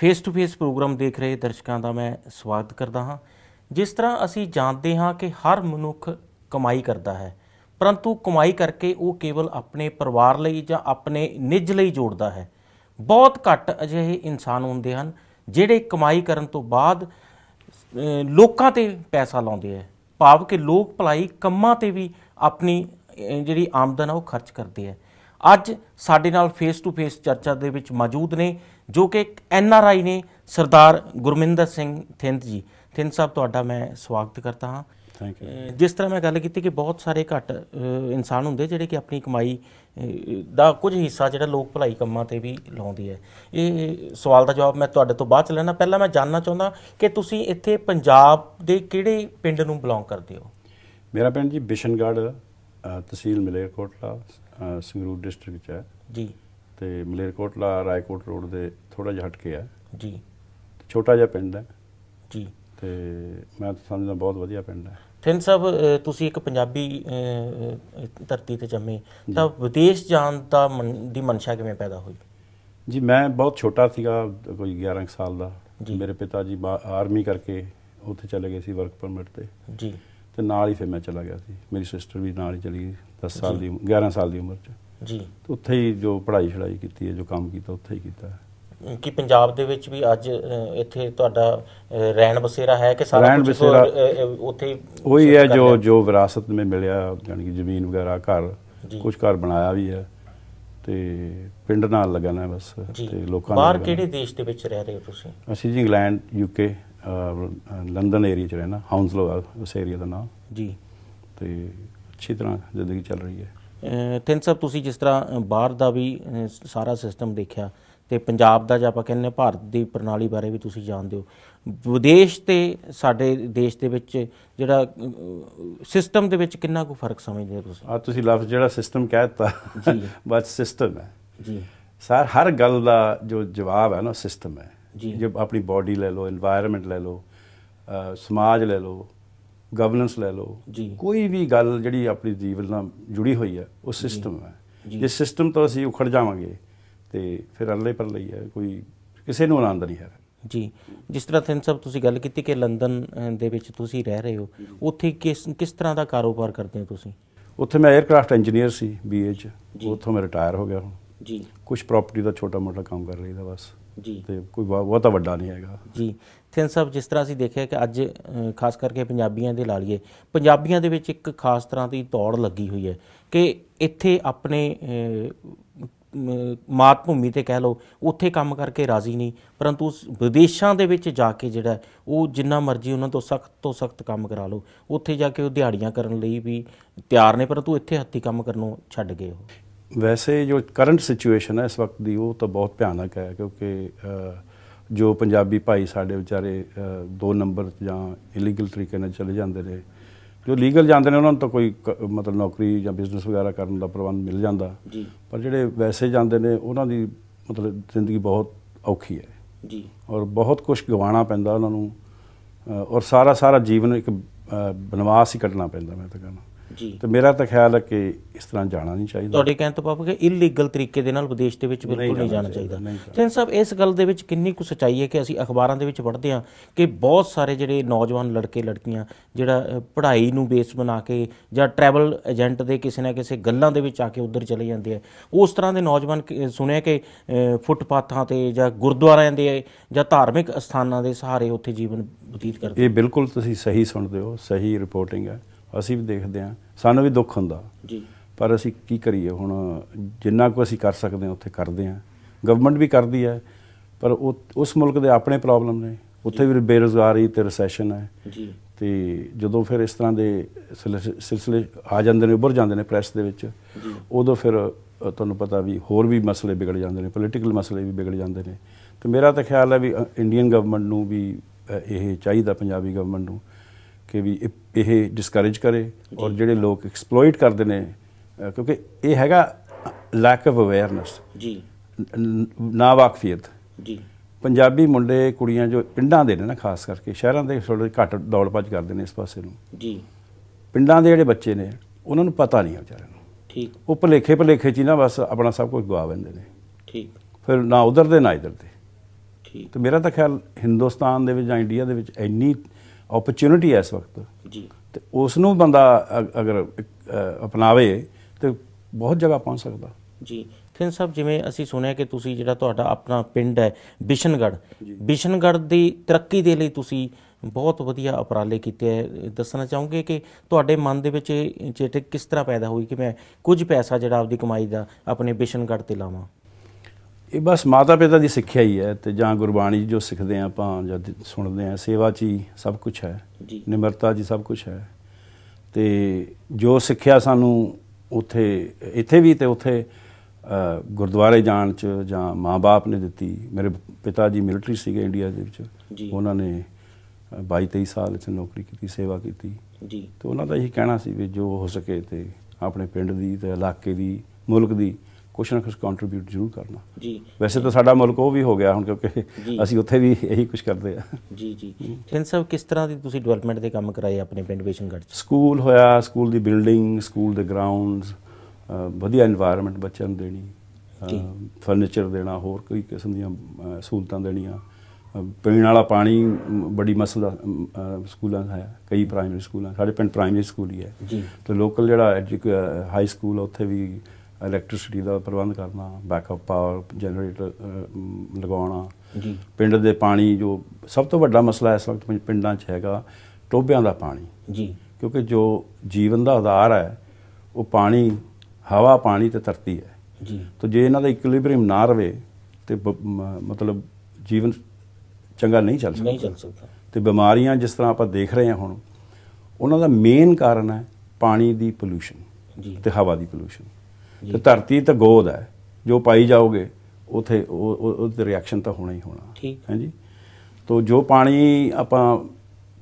face to face programme ਦੇਖ ਰਹੇ ਦਰਸ਼ਕਾਂ ਦਾ ਮੈਂ ਸਵਾਗਤ ਕਰਦਾ ਹਾਂ ਜਿਸ ਤਰ੍ਹਾਂ ਅਸੀਂ ਜਾਣਦੇ ਹਾਂ ਕਿ ਹਰ ਮਨੁੱਖ ਕਮਾਈ ਕਰਦਾ ਹੈ ਪਰੰਤੂ ਕਮਾਈ ਕਰਕੇ ਉਹ ਕੇਵਲ ਆਪਣੇ ਪਰਿਵਾਰ ਲਈ ਜਾਂ ਆਪਣੇ ਨਿੱਜ ਲਈ ਜੋੜਦਾ ਹੈ ਬਹੁਤ ਘੱਟ ਅਜਿਹੇ ਇਨਸਾਨ ਹੁੰਦੇ ਹਨ ਜਿਹੜੇ ਕਮਾਈ ਕਰਨ ਤੋਂ ਬਾਅਦ ਲੋਕਾਂ ਤੇ ਪੈਸਾ ਲਾਉਂਦੇ ਹੈ ਭਾਵ ਕਿ ਲੋਕ ਭਲਾਈ ਕੰਮਾਂ ਤੇ ਵੀ ਆਪਣੀ ਜਿਹੜੀ ਆਮਦਨ ਆ ਉਹ ਖਰਚ ਕਰਦੇ ਹੈ ਅੱਜ ਸਾਡੇ ਨਾਲ ਫੇਸ ਟੂ ਫੇਸ ਚਰਚਾ ਦੇ ਵਿੱਚ ਮੌਜੂਦ ਨੇ ਜੋ ਕਿ ਇੱਕ ਐਨ ਆਰ ਆਈ ਨੇ ਸਰਦਾਰ ਗੁਰਮਿੰਦਰ ਸਿੰਘ ਥਿੰਦ ਜੀ ਥਿੰਦ ਸਾਹਿਬ ਤੁਹਾਡਾ ਮੈਂ ਸਵਾਗਤ ਕਰਦਾ ਹਾਂ ਥੈਂਕ ਯੂ ਜਿਸ ਤਰ੍ਹਾਂ ਮੈਂ ਗੱਲ ਕੀਤੀ ਕਿ ਬਹੁਤ ਸਾਰੇ ਘੱਟ ਇਨਸਾਨ ਹੁੰਦੇ ਜਿਹੜੇ ਕਿ ਆਪਣੀ ਕਮਾਈ ਦਾ ਕੁਝ ਹਿੱਸਾ ਜਿਹੜਾ ਲੋਕ ਭਲਾਈ ਕੰਮਾਂ ਤੇ ਵੀ ਲਾਉਂਦੀ ਹੈ ਇਹ ਸਵਾਲ ਦਾ ਜਵਾਬ ਮੈਂ ਤੁਹਾਡੇ ਤੋਂ ਬਾਅਦ ਚ ਲੈਣਾ ਪਹਿਲਾਂ ਮੈਂ ਜਾਨਣਾ ਚਾਹੁੰਦਾ ਕਿ ਤੁਸੀਂ ਇੱਥੇ ਪੰਜਾਬ ਦੇ ਕਿਹੜੇ ਪਿੰਡ ਨੂੰ ਬਿਲੋਂਗ ਕਰਦੇ ਹੋ ਮੇਰਾ ਪਿੰਡ ਜੀ ਬਿਸ਼ਨਗੜ੍ਹ ਤਹਿਸੀਲ ਮਲੇਰਕੋਟਲਾ ਸੰਗਰੂਰ ਡਿਸਟ੍ਰਿਕਟ ਚ ਹੈ ਜੀ ਤੇ ਮਲੇਰਕੋਟਲਾ ਰਾਏਕੋਟ ਰੋਡ ਦੇ ਥੋੜਾ ਜਿਹਾ ਹਟਕੇ ਆ ਜੀ ਛੋਟਾ ਜਿਹਾ ਪਿੰਡ ਹੈ ਜੀ ਤੇ ਮੈਂ ਤਾਂ ਸਮਝਦਾ ਬਹੁਤ ਵਧੀਆ ਪਿੰਡ ਹੈ ਥਿੰਨ ਸਾਹਿਬ ਤੁਸੀਂ ਇੱਕ ਪੰਜਾਬੀ ਧਰਤੀ ਤੇ ਜੰਮੇ ਤਾਂ ਵਿਦੇਸ਼ ਜਾਣ ਦਾ ਦੀ ਮਨਸ਼ਾ ਕਿਵੇਂ ਪੈਦਾ ਹੋਈ ਜੀ ਮੈਂ ਬਹੁਤ ਛੋਟਾ ਸੀਗਾ ਕੋਈ 11 ਸਾਲ ਦਾ ਮੇਰੇ ਪਿਤਾ ਜੀ ਆਰਮੀ ਕਰਕੇ ਉੱਥੇ ਚਲੇ ਗਏ ਸੀ ਵਰਕ ਪਰਮਿਟ ਤੇ ਜੀ ਤੇ ਨਾਲ ਹੀ ਫਿਰ ਮੈਂ ਚਲਾ ਗਿਆ ਸੀ ਮੇਰੀ ਸਿਸਟਰ ਵੀ ਨਾਲ ਹੀ ਚਲੀ ਗਈ 10 ਸਾਲ ਦੀ 11 ਸਾਲ ਦੀ ਉਮਰ 'ਚ ਜੀ ਉੱਥੇ ਹੀ ਜੋ ਪੜ੍ਹਾਈ ਛੜਾਈ ਕੀਤੀ ਹੈ ਜੋ ਕੰਮ ਕੀਤਾ ਉੱਥੇ ਹੀ ਕੀਤਾ ਹੈ ਕਿ ਪੰਜਾਬ ਦੇ ਵਿੱਚ ਵੀ ਅੱਜ ਇੱਥੇ ਤੁਹਾਡਾ ਰਹਿਣ ਬਸੇਰਾ ਹੈ ਕਿ ਸਾਰਾ ਕੁਝ ਉੱਥੇ ਉਹੀ ਹੈ ਜੋ ਜੋ ਵਿਰਾਸਤ ਮੇ ਮਿਲਿਆ ਯਾਨੀ ਕਿ ਜ਼ਮੀਨ ਵਗੈਰਾ ਘਰ ਕੁਝ ਘਰ ਬਣਾਇਆ ਵੀ ਹੈ ਤੇ ਪਿੰਡ ਨਾਲ ਲੱਗਣਾ ਬਸ ਤੇ ਲੋਕਾਂ ਬਾਹਰ ਕਿਹੜੇ ਦੇਸ਼ ਦੇ ਵਿੱਚ ਰਹਿ ਰਹੇ ਹੋ ਤੁਸੀਂ ਅਸੀਂ ਜੀ ਇੰਗਲੈਂਡ ਯੂਕੇ ਲੰਡਨ ਏਰੀਆ ਚ ਰਹਿਣਾ ਹਾਊਂਸਲੋ ਉਸ ਏਰੀਆ ਦਾ ਨਾਮ ਜੀ ਤੇ ਅੱਛੀ ਤਰ੍ਹਾਂ ਜ਼ਿੰਦਗੀ ਚੱਲ ਰਹੀ ਹੈ ਤਿੰਨ ਸਾਹਿਬ ਤੁਸੀਂ ਜਿਸ ਤਰ੍ਹਾਂ ਬਾਹਰ ਦਾ ਵੀ ਸਾਰਾ ਸਿਸਟਮ ਦੇਖਿਆ ਤੇ ਪੰਜਾਬ ਦਾ ਜੇ ਆਪਾਂ ਕਹਿੰਨੇ ਭਾਰਤ ਦੀ ਪ੍ਰਣਾਲੀ ਬਾਰੇ ਵੀ ਤੁਸੀਂ ਜਾਣਦੇ ਹੋ ਵਿਦੇਸ਼ ਤੇ ਸਾਡੇ ਦੇਸ਼ ਦੇ ਵਿੱਚ ਜਿਹੜਾ ਸਿਸਟਮ ਦੇ ਵਿੱਚ ਕਿੰਨਾ ਕੁ ਫਰਕ ਸਮਝਦੇ ਹੋ ਤੁਸੀਂ ਆ ਤੁਸੀਂ ਲਫ਼ਜ਼ ਜਿਹੜਾ ਸਿਸਟਮ ਕਹਿਤਾ ਜੀ ਬਸ ਸਿਸਟਮ ਹੈ ਜੀ ਸਰ ਹਰ ਗੱਲ ਦਾ ਜੋ ਜਵਾਬ ਹੈ ਨਾ ਸਿਸਟਮ ਹੈ ਜੀ ਜੇ ਆਪਣੀ ਬਾਡੀ ਲੈ ਲਓ এনवायरमेंट ਲੈ ਲਓ ਸਮਾਜ ਲੈ ਲਓ ਗਵਰਨੈਂਸ ਲੈ ਲਓ ਕੋਈ ਵੀ ਗੱਲ ਜਿਹੜੀ ਆਪਣੀ ਜੀਵਨ ਨਾਲ ਜੁੜੀ ਹੋਈ ਹੈ ਉਹ ਸਿਸਟਮ ਹੈ ਜੇ ਸਿਸਟਮ ਤੋਂ ਅਸੀਂ ਉਖੜ ਜਾਵਾਂਗੇ ਤੇ ਫਿਰ ਅੱਲੇ ਪਰ ਲਈ ਹੈ ਕੋਈ ਕਿਸੇ ਨੂੰ ਆਨੰਦ ਨਹੀਂ ਹੈ ਜੀ ਜਿਸ ਤਰ੍ਹਾਂ ਤੁਸੀਂ ਸਭ ਤੁਸੀਂ ਗੱਲ ਕੀਤੀ ਕਿ ਲੰਡਨ ਦੇ ਵਿੱਚ ਤੁਸੀਂ ਰਹਿ ਰਹੇ ਹੋ ਉੱਥੇ ਕਿਸ ਕਿਸ ਤਰ੍ਹਾਂ ਦਾ ਕਾਰੋਬਾਰ ਕਰਦੇ ਹੋ ਤੁਸੀਂ ਉੱਥੇ ਮੈਂ 에ਅਰਕ੍ਰਾਫਟ ਇੰਜੀਨੀਅਰ ਸੀ ਬੀਏ ਚ ਉੱਥੋਂ ਮੈਂ ਰਿਟਾਇਰ ਹੋ ਗਿਆ ਹੁਣ ਜੀ ਕੁਝ ਪ੍ਰਾਪਰਟੀ ਦਾ ਛੋਟਾ ਮੋਟਾ ਕੰਮ ਕਰ ਲਈਦਾ ਬਸ ਜੀ ਤੇ ਕੋਈ ਬਹੁਤਾ ਵੱਡਾ ਨਹੀਂ ਹੈਗਾ ਜੀ ਥਿੰਨ ਸਾਹਿਬ ਜਿਸ ਤਰ੍ਹਾਂ ਅਸੀਂ ਦੇਖਿਆ ਕਿ ਅੱਜ ਖਾਸ ਕਰਕੇ ਪੰਜਾਬੀਆਂ ਦੇ ਲਾ ਲਈਏ ਪੰਜਾਬੀਆਂ ਦੇ ਵਿੱਚ ਇੱਕ ਖਾਸ ਤਰ੍ਹਾਂ ਦੀ ਦੌੜ ਲੱਗੀ ਹੋਈ ਹੈ ਕਿ ਇੱਥੇ ਆਪਣੇ ਮਾਤ ਭੂਮੀ ਤੇ ਕਹਿ ਲਓ ਉੱਥੇ ਕੰਮ ਕਰਕੇ ਰਾਜ਼ੀ ਨਹੀਂ ਪਰੰਤੂ ਵਿਦੇਸ਼ਾਂ ਦੇ ਵਿੱਚ ਜਾ ਕੇ ਜਿਹੜਾ ਉਹ ਜਿੰਨਾ ਮਰਜ਼ੀ ਉਹਨਾਂ ਤੋਂ ਸਖਤ ਤੋਂ ਸਖਤ ਕੰਮ ਕਰਾ ਲਓ ਉੱਥੇ ਜਾ ਕੇ ਉਹ ਦਿਹਾੜੀਆਂ ਕਰਨ ਲਈ ਵੀ ਤਿਆਰ ਨੇ ਪਰੰਤੂ ਇੱਥੇ ਹੱਤੀ ਕੰਮ ਕਰਨੋਂ ਛੱਡ ਗਏ ਉਹ ਵੈਸੇ ਜੋ ਕਰੰਟ ਸਿਚੁਏਸ਼ਨ ਹੈ ਇਸ ਵਕਤ ਦੀ ਉਹ ਤਾਂ ਬਹੁਤ ਭਿਆਨਕ ਹੈ ਕਿਉਂਕਿ ਜੋ ਪੰਜਾਬੀ ਭਾਈ ਸਾਡੇ ਵਿਚਾਰੇ ਦੋ ਨੰਬਰ ਜਾਂ ਇਲੀਗਲ ਤਰੀਕੇ ਨਾਲ ਚਲੇ ਜਾਂਦੇ ਨੇ ਜੋ ਲੀਗਲ ਜਾਂਦੇ ਨੇ ਉਹਨਾਂ ਨੂੰ ਤਾਂ ਕੋਈ ਮਤਲਬ ਨੌਕਰੀ ਜਾਂ ਬਿਜ਼ਨਸ ਵਗੈਰਾ ਕਰਨ ਦਾ ਪ੍ਰਬੰਧ ਮਿਲ ਜਾਂਦਾ ਪਰ ਜਿਹੜੇ ਵੈਸੇ ਜਾਂਦੇ ਨੇ ਉਹਨਾਂ ਦੀ ਮਤਲਬ ਜ਼ਿੰਦਗੀ ਬਹੁਤ ਔਖੀ ਹੈ ਜੀ ਔਰ ਬਹੁਤ ਕੁਝ ਗਵਾਣਾ ਪੈਂਦਾ ਉਹਨਾਂ ਨੂੰ ਔਰ ਸਾਰਾ ਸਾਰਾ ਜੀਵਨ ਇੱਕ ਬਨਵਾਸ ਹੀ ਕੱਟਣਾ ਪੈਂਦਾ ਮੈਂ ਤਾਂ ਕਹਿੰਦਾ ਜੀ ਤੇ ਮੇਰਾ ਤਾਂ ਖਿਆਲ ਹੈ ਕਿ ਇਸ ਤਰ੍ਹਾਂ ਜਾਣਾ ਨਹੀਂ ਚਾਹੀਦਾ ਤੁਹਾਡੇ ਕਹਿਣ ਤੋਂ ਪਾਪਾ ਕਿ ਇਲੀਗਲ ਤਰੀਕੇ ਦੇ ਨਾਲ ਵਿਦੇਸ਼ ਦੇ ਵਿੱਚ ਬਿਲਕੁਲ ਨਹੀਂ ਜਾਣਾ ਚਾਹੀਦਾ ਜਨ ਸਾਹਿਬ ਇਸ ਗੱਲ ਦੇ ਵਿੱਚ ਕਿੰਨੀ ਕੁ ਸਚਾਈ ਹੈ ਕਿ ਅਸੀਂ ਅਖਬਾਰਾਂ ਦੇ ਵਿੱਚ ਪੜ੍ਹਦੇ ਹਾਂ ਕਿ ਬਹੁਤ ਸਾਰੇ ਜਿਹੜੇ ਨੌਜਵਾਨ ਲੜਕੇ ਲੜਕੀਆਂ ਜਿਹੜਾ ਪੜ੍ਹਾਈ ਨੂੰ ਬੇਸ ਬਣਾ ਕੇ ਜਾਂ ਟਰੈਵਲ ਏਜੰਟ ਦੇ ਕਿਸੇ ਨਾ ਕਿਸੇ ਗੱਲਾਂ ਦੇ ਵਿੱਚ ਆ ਕੇ ਉੱਧਰ ਚਲੇ ਜਾਂਦੇ ਆ ਉਸ ਤਰ੍ਹਾਂ ਦੇ ਨੌਜਵਾਨ ਸੁਣਿਆ ਕਿ ਫੁੱਟਪਾਥਾਂ ਤੇ ਜਾਂ ਗੁਰਦੁਆਰਿਆਂ ਦੇ ਜਾਂ ਧਾਰਮਿਕ ਸਥਾਨਾਂ ਦੇ ਸਹਾਰੇ ਉੱਥੇ ਜੀਵਨ ਬਤੀਤ ਕਰਦੇ ਇਹ ਬਿਲਕੁਲ ਤੁਸੀਂ ਸਹੀ ਸੁਣਦੇ ਹੋ ਸਹੀ ਰਿਪੋਰਟਿੰਗ ਹੈ ਅਸੀਂ ਵੀ ਦੇਖਦੇ ਆ ਸਾਨੂੰ ਵੀ ਦੁੱਖ ਹੁੰਦਾ ਜੀ ਪਰ ਅਸੀਂ ਕੀ ਕਰੀਏ ਹੁਣ ਜਿੰਨਾ ਕੁ ਅਸੀਂ ਕਰ ਸਕਦੇ ਹਾਂ ਉੱਥੇ ਕਰਦੇ ਆ ਗਵਰਨਮੈਂਟ ਵੀ ਕਰਦੀ ਹੈ ਪਰ ਉਸ ਮੁਲਕ ਦੇ ਆਪਣੇ ਪ੍ਰੋਬਲਮ ਨੇ ਉੱਥੇ ਵੀ ਬੇਰੋਜ਼ਗਾਰੀ ਤੇ ਰੈਸੈਸ਼ਨ ਹੈ ਜੀ ਤੇ ਜਦੋਂ ਫਿਰ ਇਸ ਤਰ੍ਹਾਂ ਦੇ ਸਿਲਸਿਲੇ ਆ ਜਾਂਦੇ ਨੇ ਉੱਭਰ ਜਾਂਦੇ ਨੇ ਪ੍ਰੈਸ ਦੇ ਵਿੱਚ ਉਦੋਂ ਫਿਰ ਤੁਹਾਨੂੰ ਪਤਾ ਵੀ ਹੋਰ ਵੀ ਮਸਲੇ ਵਿਗੜ ਜਾਂਦੇ ਨੇ ਪੋਲੀਟੀਕਲ ਮਸਲੇ ਵੀ ਵਿਗੜ ਜਾਂਦੇ ਨੇ ਤੇ ਮੇਰਾ ਤਾਂ ਖਿਆਲ ਹੈ ਵੀ ਇੰਡੀਅਨ ਗਵਰਨਮੈਂਟ ਨੂੰ ਵੀ ਇਹ ਚਾਹੀਦਾ ਪੰਜਾਬੀ ਗਵਰਨਮੈਂਟ ਨੂੰ ਕਿ ਵੀ ਇਹ ਡਿਸਕਰੇਜ ਕਰੇ ਔਰ ਜਿਹੜੇ ਲੋਕ ਐਕਸਪਲੋਇਟ ਕਰਦੇ ਨੇ ਕਿਉਂਕਿ ਇਹ ਹੈਗਾ ਲੈਕ ਆਫ ਅਵੇਅਰਨੈਸ ਜੀ ਨਾ ਵਾਕਫੀਅਤ ਜੀ ਪੰਜਾਬੀ ਮੁੰਡੇ ਕੁੜੀਆਂ ਜੋ ਪਿੰਡਾਂ ਦੇ ਨੇ ਨਾ ਖਾਸ ਕਰਕੇ ਸ਼ਹਿਰਾਂ ਦੇ ਥੋੜੇ ਘੱਟ ਦੌੜ ਭੱਜ ਕਰਦੇ ਨੇ ਇਸ ਪਾਸੇ ਨੂੰ ਜੀ ਪਿੰਡਾਂ ਦੇ ਜਿਹੜੇ ਬੱਚੇ ਨੇ ਉਹਨਾਂ ਨੂੰ ਪਤਾ ਨਹੀਂ ਵਿਚਾਰਿਆਂ ਨੂੰ ਠੀਕ ਉਹ ਭਲੇਖੇ ਭਲੇਖੇ ਚ ਨਾ ਬਸ ਆਪਣਾ ਸਭ ਕੁਝ ਗਵਾ ਬੰਦੇ ਨੇ ਠੀਕ ਫਿਰ ਨਾ ਉਧਰ ਦੇ ਨਾ ਇਧਰ ਦੇ ਠੀਕ ਤੇ ਮੇਰਾ ਤਾਂ ਖਿਆਲ ਹਿੰਦੁਸਤਾਨ ਦੇ ਵਿੱਚ ਜਾਂ ਇੰਡੀਆ ਦੇ ਵਿੱਚ ਇੰਨੀ ਓਪਰਚੁਨਿਟੀ ਐ ਇਸ ਵਕਤ ਜੀ ਤੇ ਉਸ ਨੂੰ ਬੰਦਾ ਅਗਰ ਅਪਣਾਵੇ ਤੇ ਬਹੁਤ ਜਗ੍ਹਾ ਪਹੁੰਚ ਸਕਦਾ ਜੀ ਫਿਰ ਸਭ ਜਿਵੇਂ ਅਸੀਂ ਸੁਣਿਆ ਕਿ ਤੁਸੀਂ ਜਿਹੜਾ ਤੁਹਾਡਾ ਆਪਣਾ ਪਿੰਡ ਹੈ ਬਿਸ਼ਨਗੜ ਬਿਸ਼ਨਗੜ ਦੀ ਤਰੱਕੀ ਦੇ ਲਈ ਤੁਸੀਂ ਬਹੁਤ ਵਧੀਆ ਉਪਰਾਲੇ ਕੀਤੇ ਹੈ ਦੱਸਣਾ ਚਾਹੂੰਗੇ ਕਿ ਤੁਹਾਡੇ ਮਨ ਦੇ ਵਿੱਚ ਇਹ ਚੇਤੇ ਕਿਸ ਤਰ੍ਹਾਂ ਪੈਦਾ ਹੋਈ ਕਿ ਮੈਂ ਕੁਝ ਪੈਸਾ ਜਿਹੜਾ ਆਪਦੀ ਕਮਾਈ ਦਾ ਆਪਣੇ ਬਿਸ਼ਨਗੜ ਤੇ ਲਾਵਾਂ ਇਹ ਬਸ ਮਾਤਾ ਪਿਤਾ ਦੀ ਸਿੱਖਿਆ ਹੀ ਹੈ ਤੇ ਜਾਂ ਗੁਰਬਾਣੀ ਜੋ ਸਿੱਖਦੇ ਆ ਆਪਾਂ ਜਾਂ ਸੁਣਦੇ ਆ ਸੇਵਾ ਚ ਹੀ ਸਭ ਕੁਝ ਹੈ ਨਿਮਰਤਾ ਜੀ ਸਭ ਕੁਝ ਹੈ ਤੇ ਜੋ ਸਿੱਖਿਆ ਸਾਨੂੰ ਉਥੇ ਇੱਥੇ ਵੀ ਤੇ ਉਥੇ ਗੁਰਦੁਆਰੇ ਜਾਣ ਚ ਜਾਂ ਮਾਪੇ ਨੇ ਦਿੱਤੀ ਮੇਰੇ ਪਿਤਾ ਜੀ ਮਿਲਟਰੀ ਸੀਗੇ ਇੰਡੀਆ ਦੇ ਵਿੱਚ ਉਹਨਾਂ ਨੇ 22 23 ਸਾਲ ਇੱਥੇ ਨੌਕਰੀ ਕੀਤੀ ਸੇਵਾ ਕੀਤੀ ਜੀ ਤੇ ਉਹਨਾਂ ਦਾ ਇਹ ਕਹਿਣਾ ਸੀ ਵੀ ਜੋ ਹੋ ਸਕੇ ਤੇ ਆਪਣੇ ਪਿੰਡ ਦੀ ਤੇ ਇਲਾਕੇ ਦੀ ਮੁਲਕ ਦੀ ਕੁਛ ਨਾ ਕੁਛ ਕੰਟਰੀਬਿਊਟ ਜ਼ਰੂਰ ਕਰਨਾ ਜੀ ਵੈਸੇ ਤਾਂ ਸਾਡਾ ਮੁਲਕ ਉਹ ਵੀ ਹੋ ਗਿਆ ਹੁਣ ਕਿਉਂਕਿ ਅਸੀਂ ਉੱਥੇ ਵੀ ਇਹੀ ਕੁਝ ਕਰਦੇ ਆ ਜੀ ਜੀ ਪਿੰਡ ਸਾਹਿਬ ਕਿਸ ਤਰ੍ਹਾਂ ਦੀ ਤੁਸੀਂ ਡਿਵੈਲਪਮੈਂਟ ਦੇ ਕੰਮ ਕਰਾਏ ਆਪਣੇ ਪਿੰਡ ਬੇਸ਼ਨਗੜ੍ਹ ਚ ਸਕੂਲ ਹੋਇਆ ਸਕੂਲ ਦੀ ਬਿਲਡਿੰਗ ਸਕੂਲ ਦੇ ਗਰਾਊਂਡਸ ਵਧੀਆ এনवायरमेंट ਬੱਚਿਆਂ ਨੂੰ ਦੇਣੀ ਫਰਨੀਚਰ ਦੇਣਾ ਹੋਰ ਕੋਈ ਕਿਸਮ ਦੀਆਂ ਸਹੂਲਤਾਂ ਦੇਣੀਆਂ ਪੀਣ ਵਾਲਾ ਪਾਣੀ ਬੜੀ ਮਸਲਾ ਸਕੂਲਾਂ ਦਾ ਹੈ ਕਈ ਪ੍ਰਾਇਮਰੀ ਸਕੂਲਾਂ ਸਾਡੇ ਪਿੰਡ ਪ੍ਰਾਇਮਰੀ ਸਕੂਲ ਹੀ ਹੈ ਜੀ ਤੇ ਲੋਕਲ ਜਿਹੜਾ ਹਾਈ ਸਕੂਲ ਉੱਥੇ ਵੀ ਇਲੈਕਟ੍ਰਿਸਿਟੀ ਦਾ ਪ੍ਰਬੰਧ ਕਰਨਾ ਬੈਕਅਪ ਪਾਵਰ ਜਨਰੇਟਰ ਲਗਾਉਣਾ ਜੀ ਪਿੰਡ ਦੇ ਪਾਣੀ ਜੋ ਸਭ ਤੋਂ ਵੱਡਾ ਮਸਲਾ ਇਸ ਵਕਤ ਪਿੰਡਾਂ 'ਚ ਹੈਗਾ ਟੋਬਿਆਂ ਦਾ ਪਾਣੀ ਜੀ ਕਿਉਂਕਿ ਜੋ ਜੀਵਨ ਦਾ ਆਧਾਰ ਹੈ ਉਹ ਪਾਣੀ ਹਵਾ ਪਾਣੀ ਤੇ ਧਰਤੀ ਹੈ ਜੀ ਤਾਂ ਜੇ ਇਹਨਾਂ ਦਾ ਇਕੁਇਲਿਬ੍ਰੀਅਮ ਨਾ ਰਵੇ ਤੇ ਮਤਲਬ ਜੀਵਨ ਚੰਗਾ ਨਹੀਂ ਚੱਲ ਸਕਦਾ ਨਹੀਂ ਚੱਲ ਸਕਦਾ ਤੇ ਬਿਮਾਰੀਆਂ ਜਿਸ ਤਰ੍ਹਾਂ ਆਪਾਂ ਦੇਖ ਰਹੇ ਹਾਂ ਹੁਣ ਉਹਨਾਂ ਦਾ ਮੇਨ ਕਾਰਨ ਹੈ ਪਾਣੀ ਦੀ ਪੋਲੂਸ਼ਨ ਜੀ ਤੇ ਹਵਾ ਦੀ ਪੋਲੂਸ਼ਨ ਤੇ ਧਰਤੀ ਤਾਂ ਗੋਦ ਹੈ ਜੋ ਪਾਈ ਜਾਓਗੇ ਉਥੇ ਉਹ ਰਿਐਕਸ਼ਨ ਤਾਂ ਹੋਣਾ ਹੀ ਹੋਣਾ ਠੀਕ ਹੈ ਜੀ ਤੋਂ ਜੋ ਪਾਣੀ ਆਪਾਂ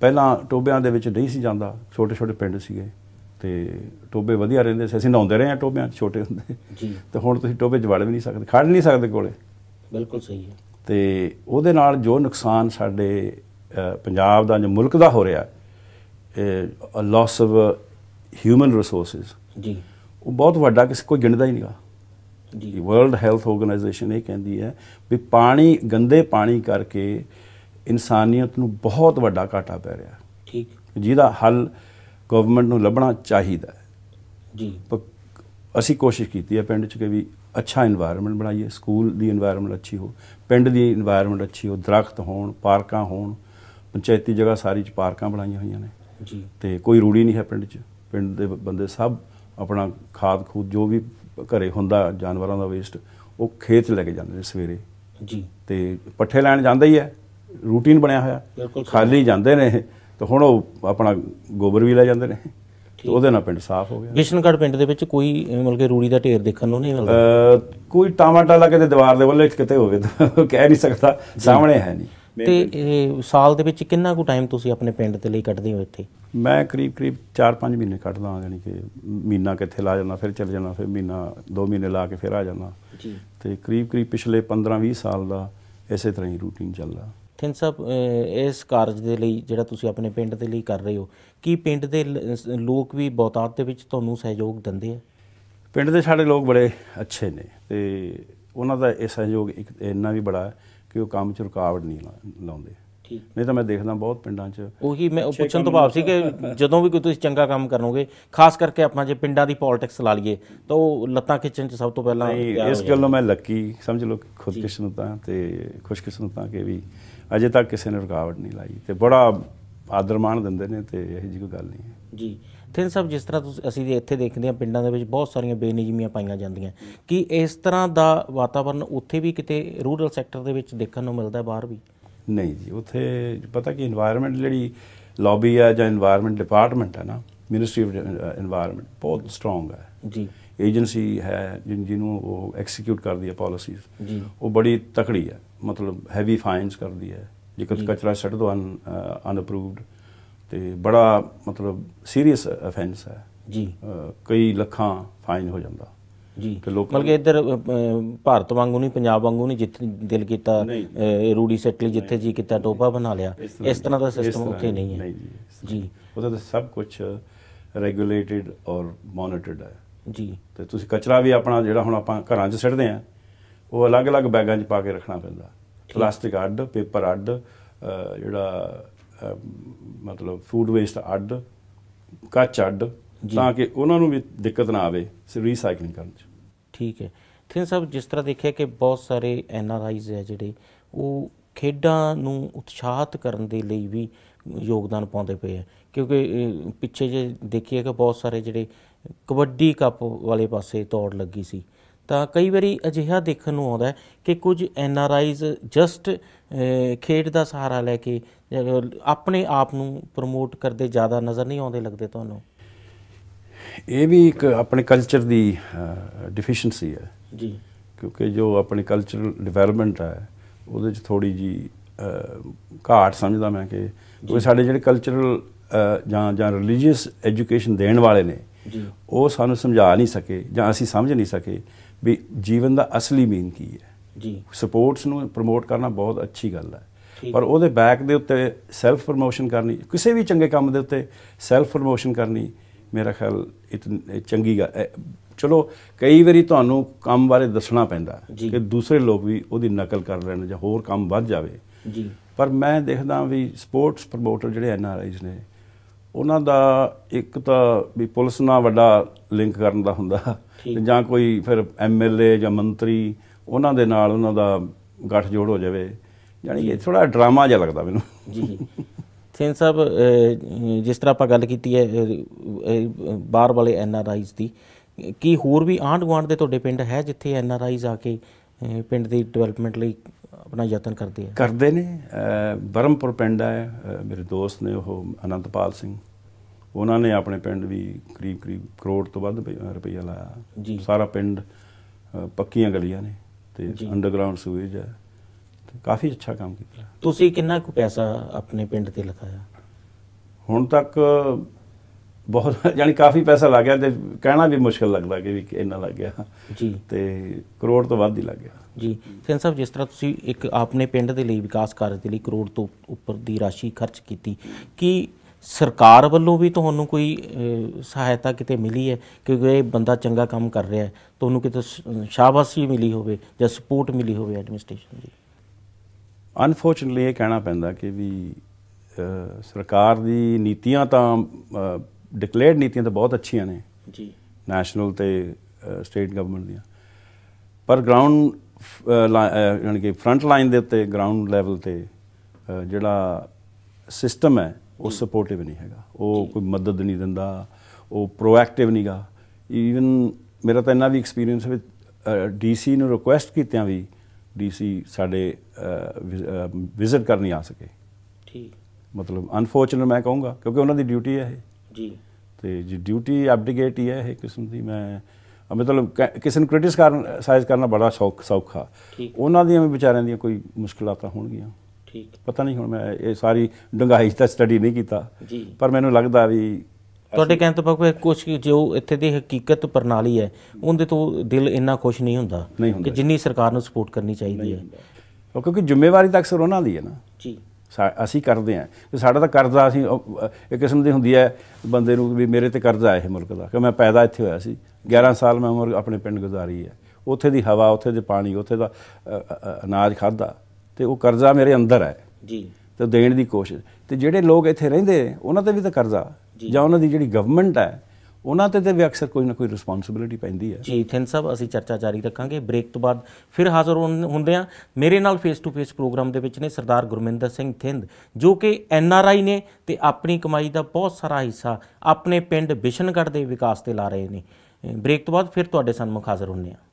ਪਹਿਲਾਂ ਟੋਬਿਆਂ ਦੇ ਵਿੱਚ ਨਹੀਂ ਸੀ ਜਾਂਦਾ ਛੋਟੇ ਛੋਟੇ ਪਿੰਡ ਸੀਗੇ ਤੇ ਟੋਬੇ ਵਧੀਆ ਰਹਿੰਦੇ ਸੀ ਅਸੀਂ ਨਹਾਉਂਦੇ ਰਹੇ ਆ ਟੋਬਿਆਂ ਛੋਟੇ ਹੁੰਦੇ ਜੀ ਤੇ ਹੁਣ ਤੁਸੀਂ ਟੋਬੇ ਜਵਾਲੇ ਵੀ ਨਹੀਂ ਸਕਦੇ ਖੜ ਨਹੀਂ ਸਕਦੇ ਕੋਲੇ ਬਿਲਕੁਲ ਸਹੀ ਹੈ ਤੇ ਉਹਦੇ ਨਾਲ ਜੋ ਨੁਕਸਾਨ ਸਾਡੇ ਪੰਜਾਬ ਦਾ ਜੋ ਮੁਲਕ ਦਾ ਹੋ ਰਿਹਾ ਹੈ ਲਾਸ ਆਫ ਹਿਊਮਨ ਰਿਸੋਰਸਸ ਜੀ ਉਹ ਬਹੁਤ ਵੱਡਾ ਕਿਸੇ ਕੋਈ ਗਿਣਦਾ ਹੀ ਨਹੀਂਗਾ ਜੀ ਵਰਲਡ ਹੈਲਥ ਆਰਗੇਨਾਈਜੇਸ਼ਨ ਇਹ ਕਹਿੰਦੀ ਹੈ ਵੀ ਪਾਣੀ ਗੰਦੇ ਪਾਣੀ ਕਰਕੇ ਇਨਸਾਨੀਅਤ ਨੂੰ ਬਹੁਤ ਵੱਡਾ ਘਾਟਾ ਪੈ ਰਿਹਾ ਠੀਕ ਜਿਹਦਾ ਹੱਲ ਗਵਰਨਮੈਂਟ ਨੂੰ ਲੱਭਣਾ ਚਾਹੀਦਾ ਹੈ ਜੀ ਅਸੀਂ ਕੋਸ਼ਿਸ਼ ਕੀਤੀ ਹੈ ਪਿੰਡ 'ਚ ਕਿ ਵੀ ਅੱਛਾ এনवायरमेंट ਬਣਾਈਏ ਸਕੂਲ ਦੀ এনवायरमेंट ਅੱਛੀ ਹੋ ਪਿੰਡ ਦੀ এনवायरमेंट ਅੱਛੀ ਹੋ ਦਰਖਤ ਹੋਣ ਪਾਰਕਾਂ ਹੋਣ ਪੰਚਾਇਤੀ ਜਗ੍ਹਾ ਸਾਰੀ 'ਚ ਪਾਰਕਾਂ ਬਣਾਈਆਂ ਹੋਈਆਂ ਨੇ ਜੀ ਤੇ ਕੋਈ ਰੂੜੀ ਨਹੀਂ ਹੈ ਪਿੰਡ 'ਚ ਪਿੰਡ ਦੇ ਬੰਦੇ ਸਭ ਆਪਣਾ ਖਾਦ ਖੂਦ ਜੋ ਵੀ ਘਰੇ ਹੁੰਦਾ ਜਾਨਵਰਾਂ ਦਾ ਵੇਸਟ ਉਹ ਖੇਤ ਲੈ ਕੇ ਜਾਂਦੇ ਨੇ ਸਵੇਰੇ ਜੀ ਤੇ ਪੱਠੇ ਲੈਣ ਜਾਂਦਾ ਹੀ ਹੈ ਰੂਟੀਨ ਬਣਿਆ ਹੋਇਆ ਖਾਲੀ ਜਾਂਦੇ ਨੇ ਤੇ ਹੁਣ ਉਹ ਆਪਣਾ ਗੋਬਰ ਵੀ ਲੈ ਜਾਂਦੇ ਨੇ ਤੇ ਉਹਦੇ ਨਾਲ ਪਿੰਡ ਸਾਫ਼ ਹੋ ਗਿਆ ਬਿਸ਼ਨਗੜ ਪਿੰਡ ਦੇ ਵਿੱਚ ਕੋਈ ਮਤਲਬ ਕਿ ਰੂੜੀ ਦਾ ਢੇਰ ਦੇਖਣ ਨੂੰ ਨਹੀਂ ਮਿਲਦਾ ਕੋਈ ਟਾਮਾਟਾ ਲਾ ਕੇ ਤੇ ਦੀਵਾਰ ਦੇ ਵੱਲੇ ਕਿਤੇ ਹੋਵੇ ਕਹਿ ਨਹੀਂ ਸਕਦਾ ਸਾਹਮਣੇ ਹੈ ਨਹੀਂ ਤੇ ਇਹ ਸਾਲ ਦੇ ਵਿੱਚ ਕਿੰਨਾ ਕੁ ਟਾਈਮ ਤੁਸੀਂ ਆਪਣੇ ਪਿੰਡ ਦੇ ਲਈ ਕੱਢਦੇ ਹੋ ਇੱਥੇ ਮੈਂ ਕਰੀਬ ਕਰੀਬ 4-5 ਮਹੀਨੇ ਕੱਢਦਾ ਹਾਂ ਯਾਨੀ ਕਿ ਮਹੀਨਾ ਕਿੱਥੇ ਲਾ ਜਾਂਦਾ ਫਿਰ ਚਲ ਜਾਂਦਾ ਫਿਰ ਮਹੀਨਾ 2 ਮਹੀਨੇ ਲਾ ਕੇ ਫਿਰ ਆ ਜਾਂਦਾ ਜੀ ਤੇ ਕਰੀਬ ਕਰੀਬ ਪਿਛਲੇ 15-20 ਸਾਲ ਦਾ ਇਸੇ ਤਰ੍ਹਾਂ ਹੀ ਰੂਟੀਨ ਚੱਲਦਾ ਥਿੰਕ ਸਾਹਿਬ ਇਸ ਕਾਰਜ ਦੇ ਲਈ ਜਿਹੜਾ ਤੁਸੀਂ ਆਪਣੇ ਪਿੰਡ ਦੇ ਲਈ ਕਰ ਰਹੇ ਹੋ ਕੀ ਪਿੰਡ ਦੇ ਲੋਕ ਵੀ ਬਹੁਤਾਤ ਦੇ ਵਿੱਚ ਤੁਹਾਨੂੰ ਸਹਿਯੋਗ ਦਿੰਦੇ ਆ ਪਿੰਡ ਦੇ ਸਾਡੇ ਲੋਕ ਬੜੇ ਅੱਛੇ ਨੇ ਤੇ ਉਹਨਾਂ ਦਾ ਇਹ ਸਹਿਯੋਗ ਇੱਕ ਇੰਨਾ ਵੀ ਬੜਾ ਹੈ ਕਿ ਉਹ ਕੰਮ 'ਚ ਰੁਕਾਵਟ ਨਹੀਂ ਲਾਉਂਦੇ ਨਹੀਂ ਤਾਂ ਮੈਂ ਦੇਖਦਾ ਬਹੁਤ ਪਿੰਡਾਂ 'ਚ ਉਹੀ ਮੈਂ ਪੁੱਛਣ ਤੋਂ ਭਾਵ ਸੀ ਕਿ ਜਦੋਂ ਵੀ ਕੋਈ ਤੁਸੀਂ ਚੰਗਾ ਕੰਮ ਕਰੋਗੇ ਖਾਸ ਕਰਕੇ ਆਪਣਾ ਜੇ ਪਿੰਡਾਂ ਦੀ ਪੋਲਿਟਿਕਸ ਲਾ ਲਈਏ ਤਾਂ ਉਹ ਲੱਤਾਂ ਖਿੱਚਣ 'ਚ ਸਭ ਤੋਂ ਪਹਿਲਾਂ ਇਸ ਗੱਲ ਨੂੰ ਮੈਂ ਲੱਕੀ ਸਮਝ ਲਓ ਖੁਦ ਖੁਦਕਿਸਮਤਾਂ ਤੇ ਖੁਸ਼ਕਿਸਮਤਾਂ ਕਿ ਵੀ ਅਜੇ ਤੱਕ ਕਿਸੇ ਨੇ ਰੁਕਾਵਟ ਨਹੀਂ ਲਾਈ ਤੇ ਬੜਾ ਆਦਰਮਾਨ ਦਿੰਦੇ ਨੇ ਤੇ ਇਹ ਜੀ ਕੋਈ ਗੱਲ ਨਹੀਂ ਹੈ ਜੀ ਥਿੰਸ ਆਫ ਜਿਸ ਤਰ੍ਹਾਂ ਤੁਸੀਂ ਅਸੀਂ ਇੱਥੇ ਦੇਖਦੇ ਹਾਂ ਪਿੰਡਾਂ ਦੇ ਵਿੱਚ ਬਹੁਤ ਸਾਰੀਆਂ ਬੇਨਿਯਮੀਆਂ ਪਾਈਆਂ ਜਾਂਦੀਆਂ ਕਿ ਇਸ ਤਰ੍ਹਾਂ ਦਾ ਵਾਤਾਵਰਣ ਉੱਥੇ ਵੀ ਕਿਤੇ ਰੂਰਲ ਸੈਕਟਰ ਦੇ ਵਿੱਚ ਦੇਖਣ ਨੂੰ ਮਿਲਦਾ ਬਾਹਰ ਵੀ ਨਹੀਂ ਜੀ ਉੱਥੇ ਪਤਾ ਕਿ এনवायरमेंट ਜਿਹੜੀ ਲੌਬੀ ਆ ਜਾਂ এনवायरमेंट ਡਿਪਾਰਟਮੈਂਟ ਹੈ ਨਾ ਮਿਨਿਸਟਰੀ ਆਫ এনवायरमेंट ਬਹੁਤ ਸਟਰੋਂਗ ਹੈ ਜੀ ਏਜੰਸੀ ਹੈ ਜਿਹਨੂੰ ਉਹ ਐਗਜ਼ੀਕਿਊਟ ਕਰਦੀ ਹੈ ਪਾਲਿਸੀਜ਼ ਜੀ ਉਹ ਬੜੀ ਤਕੜੀ ਹੈ ਮਤਲਬ ਹੈਵੀ ਫਾਈਨਸ ਕਰਦੀ ਹੈ ਜੇਕਰ ਕਚਰਾ ਸੱਟ ਦੋ ਅਨਅਪਰੂਵਡ ਤੇ ਬੜਾ ਮਤਲਬ ਸੀਰੀਅਸ ਅਫੈਂਸ ਹੈ ਜੀ ਕਈ ਲੱਖਾਂ ਫਾਈਨ ਹੋ ਜਾਂਦਾ ਜੀ ਤੇ ਲੋਕ ਮਤਲਬ ਇੱਧਰ ਭਾਰਤ ਵਾਂਗੂ ਨਹੀਂ ਪੰਜਾਬ ਵਾਂਗੂ ਨਹੀਂ ਜਿੱਥੇ ਦਿਲ ਕੀਤਾ ਰੂੜੀ ਸੈਟਲੀ ਜਿੱਥੇ ਜੀ ਕੀਤਾ ਟੋਪਾ ਬਣਾ ਲਿਆ ਇਸ ਤਰ੍ਹਾਂ ਦਾ ਸਿਸਟਮ ਉੱਥੇ ਨਹੀਂ ਹੈ ਜੀ ਉਹਦਾ ਤਾਂ ਸਭ ਕੁਝ ਰੈਗੂਲੇਟਡ ਔਰ ਮੋਨਿਟਰਡ ਹੈ ਜੀ ਤੇ ਤੁਸੀਂ ਕਚਰਾ ਵੀ ਆਪਣਾ ਜਿਹੜਾ ਹੁਣ ਆਪਾਂ ਘਰਾਂ 'ਚ ਸਿੱਟਦੇ ਆ ਉਹ ਅਲੱਗ-ਅਲੱਗ ਬੈਗਾਂ 'ਚ ਪਾ ਕੇ ਰੱਖਣਾ ਪੈਂਦਾ ਪਲਾਸਟਿਕ ਅੱਡ ਪੇਪਰ ਅੱਡ ਜਿਹੜਾ ਮਤਲਬ ਫੂਡ ਵੇਸਟ ਅੱਡ ਕੱਚ ਅੱਡ ਤਾਂ ਕਿ ਉਹਨਾਂ ਨੂੰ ਵੀ ਦਿੱਕਤ ਨਾ ਆਵੇ ਰੀਸਾਈਕਲਿੰਗ ਕਰਨ ਚ ਠੀਕ ਹੈ ਥਿੰ ਸਭ ਜਿਸ ਤਰ੍ਹਾਂ ਦੇਖਿਆ ਕਿ ਬਹੁਤ ਸਾਰੇ ਐਨਆਰਆਈਜ਼ ਹੈ ਜਿਹੜੇ ਉਹ ਖੇਡਾਂ ਨੂੰ ਉਤਸ਼ਾਹਤ ਕਰਨ ਦੇ ਲਈ ਵੀ ਯੋਗਦਾਨ ਪਾਉਂਦੇ ਪਏ ਆ ਕਿਉਂਕਿ ਪਿੱਛੇ ਜੇ ਦੇਖੀਏ ਕਿ ਬਹੁਤ ਸਾਰੇ ਜਿਹੜੇ ਕਬੱਡੀ ਕੱਪ ਵਾਲੇ ਪਾਸੇ ਤੋੜ ਲੱਗੀ ਸੀ ਤਾਂ ਕਈ ਵਾਰੀ ਅਜਿਹਾ ਦੇਖਣ ਨੂੰ ਆਉਂਦਾ ਹੈ ਕਿ ਕੁਝ ਐਨਆਰਆਈਜ਼ ਜਸਟ ਖੇਡ ਦਾ ਸਹਾਰਾ ਲੈ ਕੇ ਆਪਣੇ ਆਪ ਨੂੰ ਪ੍ਰਮੋਟ ਕਰਦੇ ਜ਼ਿਆਦਾ ਨਜ਼ਰ ਨਹੀਂ ਆਉਂਦੇ ਲੱਗਦੇ ਤੁਹਾਨੂੰ ਇਹ ਵੀ ਇੱਕ ਆਪਣੇ ਕਲਚਰ ਦੀ ਡਿਫੀਸ਼ੀਐਂਸੀ ਹੈ ਜੀ ਕਿਉਂਕਿ ਜੋ ਆਪਣੇ ਕਲਚਰਲ ਡਿਵੈਲਪਮੈਂਟ ਹੈ ਉਹਦੇ ਚ ਥੋੜੀ ਜੀ ਘਾਟ ਸਮਝਦਾ ਮੈਂ ਕਿ ਉਹ ਸਾਡੇ ਜਿਹੜੇ ਕਲਚਰਲ ਜਾਂ ਜਾਂ ਰਿਲੀਜੀਅਸ ਐਜੂਕੇਸ਼ਨ ਦੇਣ ਵਾਲੇ ਨੇ ਉਹ ਸਾਨੂੰ ਸਮਝਾ ਨਹੀਂ ਸਕੇ ਜਾਂ ਅਸੀਂ ਸਮਝ ਨਹੀਂ ਸਕੇ ਵੀ ਜੀਵਨ ਦਾ ਅਸਲੀ ਮੀਨ ਕੀ ਹੈ ਜੀ ਸਪੋਰਟਸ ਨੂੰ ਪ੍ਰਮੋਟ ਕਰਨਾ ਬਹੁਤ ਅੱਛੀ ਗੱਲ ਹੈ ਪਰ ਉਹਦੇ ਬੈਕ ਦੇ ਉੱਤੇ ਸੈਲਫ ਪ੍ਰੋਮੋਸ਼ਨ ਕਰਨੀ ਕਿਸੇ ਵੀ ਚੰਗੇ ਕੰਮ ਦੇ ਉੱਤੇ ਸੈਲਫ ਪ੍ਰੋਮੋਸ਼ਨ ਕਰਨੀ ਮੇਰਾ ਖਿਆਲ ਇਹ ਚੰਗੀ ਗੱਲ ਚਲੋ ਕਈ ਵਾਰੀ ਤੁਹਾਨੂੰ ਕੰਮ ਬਾਰੇ ਦੱਸਣਾ ਪੈਂਦਾ ਕਿ ਦੂਸਰੇ ਲੋਕ ਵੀ ਉਹਦੀ ਨਕਲ ਕਰ ਲੈਣ ਜਾਂ ਹੋਰ ਕੰਮ ਵੱਧ ਜਾਵੇ ਜੀ ਪਰ ਮੈਂ ਦੇਖਦਾ ਵੀ ਸਪੋਰਟਸ ਪ੍ਰਮੋਟਰ ਜਿਹੜੇ ਐਨ ਆਰ ਆਈਜ਼ ਨੇ ਉਹਨਾਂ ਦਾ ਇੱਕ ਤਾਂ ਵੀ ਪੁਲਿਸ ਨਾਲ ਵੱਡਾ ਲਿੰਕ ਕਰਨ ਦਾ ਹੁੰਦਾ ਜਾਂ ਕੋਈ ਫਿਰ ਐਮ ਐਲ ਏ ਜਾਂ ਮੰਤਰੀ ਉਹਨਾਂ ਦੇ ਨਾਲ ਉਹਨਾਂ ਦਾ ਗੱਠ ਜੋੜ ਹੋ ਜਾਵੇ ਯਾਨੀ ਕਿ ਥੋੜਾ ਡਰਾਮਾ ਜਿਹਾ ਲੱਗਦਾ ਮੈਨੂੰ ਜੀ ਸੇਨ ਸਾਹਿਬ ਜਿਸ ਤਰ੍ਹਾਂ ਆਪਾਂ ਗੱਲ ਕੀਤੀ ਹੈ ਬਾਹਰ ਵਾਲੇ ਐਨ ਆਰ ਆਈਜ਼ ਦੀ ਕੀ ਹੋਰ ਵੀ ਆਂਡ ਗਵਾਂਡ ਦੇ ਤੁਹਾਡੇ ਪਿੰਡ ਹੈ ਜਿੱਥੇ ਐਨ ਆਰ ਆਈਜ਼ ਆ ਕੇ ਪਿੰਡ ਦੀ ਡਿਵੈਲਪਮੈਂਟ ਲਈ ਆਪਣਾ ਯਤਨ ਕਰਦੇ ਆ ਕਰਦੇ ਨੇ ਬਰਮਪੁਰ ਪਿੰਡ ਹੈ ਮੇਰੇ ਦੋਸਤ ਨੇ ਉਹ ਅਨੰਤਪਾਲ ਸਿੰਘ ਉਹਨਾਂ ਨੇ ਆਪਣੇ ਪਿੰਡ ਵੀ ਕਰੀਬ ਕਰੀਬ ਕਰੋੜ ਤੋਂ ਵੱਧ ਰੁਪਈਆ ਲਾਇਆ ਸਾਰਾ ਪਿੰਡ ਪੱਕੀਆਂ ਗਲੀਆਂ ਨੇ ਤੇ ਅੰਡਰਗਰਾਉਂਡ ਸੂਏਜ ਹੈ ਤੇ ਕਾਫੀ ਅੱਛਾ ਕੰਮ ਕੀਤਾ ਤੁਸੀਂ ਕਿੰਨਾ ਕੁ ਪੈਸਾ ਆਪਣੇ ਪਿੰਡ ਤੇ ਲਗਾਇਆ ਹੁਣ ਤੱਕ ਬਹੁਤ ਯਾਨੀ ਕਾਫੀ ਪੈਸਾ ਲੱਗ ਗਿਆ ਤੇ ਕਹਿਣਾ ਵੀ ਮੁਸ਼ਕਲ ਲੱਗਦਾ ਕਿ ਵੀ ਇੰਨਾ ਲੱਗ ਗਿਆ ਜੀ ਤੇ ਕਰੋੜ ਤੋਂ ਵੱਧ ਹੀ ਲੱਗ ਗਿਆ ਜੀ ਸਿੰਘ ਸਾਹਿਬ ਜਿਸ ਤਰ੍ਹਾਂ ਤੁਸੀਂ ਇੱਕ ਆਪਣੇ ਪਿੰਡ ਦੇ ਲਈ ਵਿਕਾਸ ਕਾਰਜ ਦੇ ਲਈ ਕਰੋੜ ਤੋਂ ਉੱਪਰ ਦੀ ਰਾਸ਼ੀ ਖਰਚ ਕੀਤੀ ਕਿ ਸਰਕਾਰ ਵੱਲੋਂ ਵੀ ਤੁਹਾਨੂੰ ਕੋਈ ਸਹਾਇਤਾ ਕਿਤੇ ਮਿਲੀ ਹੈ ਕਿਉਂਕਿ ਇਹ ਬੰਦਾ ਚੰਗਾ ਕੰਮ ਕਰ ਰਿਹਾ ਹੈ ਤੁਹਾਨੂੰ ਕਿਤੇ ਸ਼ਾਬਾਸ਼ੀ ਮਿਲੀ ਹੋਵੇ ਜਾਂ ਸਪੋਰਟ ਮਿਲੀ ਹੋਵੇ ਐਡਮਿਨਿਸਟ੍ਰੇਸ਼ਨ ਦੀ ਅਨਫੋਰਚਨਟਲੀ ਇਹ ਕਹਿਣਾ ਪੈਂਦਾ ਕਿ ਵੀ ਸਰਕਾਰ ਦੀ ਨੀਤੀਆਂ ਤਾਂ ਡਿਕਲੇਅਰਡ ਨੀਤੀਆਂ ਤਾਂ ਬਹੁਤ ਅੱਛੀਆਂ ਨੇ ਜੀ ਨੈਸ਼ਨਲ ਤੇ ਸਟੇਟ ਗਵਰਨਮੈਂਟ ਦੀਆਂ ਪਰ ਗਰਾਊਂਡ ਯਾਨੀ ਕਿ ਫਰੰਟ ਲਾਈਨ ਦੇ ਉੱਤੇ ਗਰਾਊਂਡ ਲੈਵਲ ਤੇ ਜਿਹੜਾ ਸਿਸਟਮ ਹੈ ਉਹ ਸਪੋਰਟਿਵ ਨਹੀਂ ਹੈਗਾ ਉਹ ਕੋਈ ਮਦਦ ਨਹੀਂ ਦਿੰਦਾ ਉਹ ਪ੍ਰੋਐਕਟਿਵ ਨਹੀਂਗਾ ਈਵਨ ਮੇਰਾ ਤਾਂ ਇੰਨਾ ਵੀ ਐਕਸਪੀਰੀਅੰਸ ਵਿੱਚ ਡੀਸੀ ਨੂੰ ਰਿਕੁਐਸਟ ਕੀਤਿਆਂ ਵੀ ਡੀਸੀ ਸਾਡੇ ਵਿਜ਼ਿਟ ਕਰਨ ਨਹੀਂ ਆ ਸਕੇ ਠੀਕ ਮਤਲਬ ਅਨਫੋਰਚਨਟ ਮੈਂ ਕਹੂੰਗਾ ਕਿਉਂਕਿ ਉਹਨਾਂ ਦੀ ਡਿਊਟੀ ਹੈ ਇਹ ਜੀ ਤੇ ਜੀ ਡਿਊਟੀ ਅਪਡੇਟ ਹੀ ਹੈ ਇਹ ਕਿਸਮ ਦੀ ਮੈਂ ਮਤਲਬ ਕਿਸੇ ਨੂੰ ਕ੍ਰਿਟਿਸਾਈਜ਼ ਕਰਨਾ ਬੜਾ ਸੌਖਾ ਉਹਨਾਂ ਦੀਆਂ ਵੀ ਵਿਚਾਰਿਆਂ ਦੀਆਂ ਕੋਈ ਮੁਸ਼ਕਲਾਂ ਤਾਂ ਹੋਣਗੀਆਂ ਠੀਕ ਪਤਾ ਨਹੀਂ ਹੁਣ ਮੈਂ ਇਹ ਸਾਰੀ ਡੰਗਾਈ ਦਾ ਸਟੱਡੀ ਨਹੀਂ ਕੀਤਾ ਜੀ ਪਰ ਮੈਨੂੰ ਲੱਗਦਾ ਵੀ ਤੁਹਾਡੇ ਕਹਿਣ ਤੋਂ ਪੱਕੇ ਕੁਝ ਜੋ ਇੱਥੇ ਦੀ ਹਕੀਕਤ ਪ੍ਰਣਾਲੀ ਹੈ ਉਹਦੇ ਤੋਂ ਦਿਲ ਇੰਨਾ ਖੁਸ਼ ਨਹੀਂ ਹੁੰਦਾ ਕਿ ਜਿੰਨੀ ਸਰਕਾਰ ਨੂੰ ਸਪੋਰਟ ਕਰਨੀ ਚਾਹੀਦੀ ਹੈ ਕਿਉਂਕਿ ਜ਼ਿੰਮੇਵਾਰੀ ਤਾਂ ਅਕਸਰ ਉਹਨਾਂ ਦੀ ਹੈ ਨਾ ਜੀ ਅਸੀਂ ਕਰਦੇ ਆ ਕਿ ਸਾਡਾ ਤਾਂ ਕਰਜ਼ਾ ਅਸੀਂ ਇੱਕ ਕਿਸਮ ਦੀ ਹੁੰਦੀ ਹੈ ਬੰਦੇ ਨੂੰ ਵੀ ਮੇਰੇ ਤੇ ਕਰਜ਼ਾ ਹੈ ਇਹ ਮੁਲਕ ਦਾ ਕਿ ਮੈਂ ਪੈਦਾ ਇੱਥੇ ਹੋਇਆ ਸੀ 11 ਸਾਲ ਮੈਂ ਉਮਰ ਆਪਣੇ ਪਿੰਡ ਗੁਜ਼ਾਰੀ ਹੈ ਉੱਥੇ ਦੀ ਹਵਾ ਉੱਥੇ ਦੇ ਪਾਣੀ ਉੱਥੇ ਦਾ ਅਨਾਜ ਖਾਦਾ ਤੇ ਉਹ ਕਰਜ਼ਾ ਮੇਰੇ ਅੰਦਰ ਹੈ ਜੀ ਤੇ ਦੇਣ ਦੀ ਕੋਸ਼ਿਸ਼ ਤੇ ਜਿਹੜੇ ਲੋਕ ਇੱਥੇ ਰਹਿੰਦੇ ਉਹਨਾਂ ਤੇ ਵੀ ਤਾਂ ਕਰਜ਼ਾ ਜਾਂ ਉਹਨਾਂ ਦੀ ਜਿਹੜੀ ਗਵਰਨਮੈਂਟ ਹੈ ਉਹਨਾਂ ਤੇ ਤੇ ਵੀ ਅਕਸਰ ਕੋਈ ਨਾ ਕੋਈ ਰਿਸਪਾਂਸਿਬਿਲਟੀ ਪੈਂਦੀ ਹੈ ਜੀ ਥਿੰਨ ਸਾਹਿਬ ਅਸੀਂ ਚਰਚਾ ਜਾਰੀ ਰੱਖਾਂਗੇ ਬ੍ਰੇਕ ਤੋਂ ਬਾਅਦ ਫਿਰ ਹਾਜ਼ਰ ਹੁੰਦੇ ਆ ਮੇਰੇ ਨਾਲ ਫੇਸ ਟੂ ਫੇਸ ਪ੍ਰੋਗਰਾਮ ਦੇ ਵਿੱਚ ਨੇ ਸਰਦਾਰ ਗੁਰਮਿੰਦਰ ਸਿੰਘ ਥਿੰਦ ਜੋ ਕਿ ਐਨ ਆਰ ਆਈ ਨੇ ਤੇ ਆਪਣੀ ਕਮਾਈ ਦਾ ਬਹੁਤ ਸਾਰਾ ਹਿੱਸਾ ਆਪਣੇ ਪਿੰਡ ਬਿਸ਼ਨਗੜ ਦੇ ਵਿਕਾਸ ਤੇ ਲਾ ਰਹੇ ਨੇ ਬ੍ਰੇਕ ਤੋਂ ਬਾਅਦ ਫਿਰ ਤੁਹਾਡੇ ਸਾਹਮਣੇ ਹਾਜ਼ਰ ਹੁੰਨੇ ਆ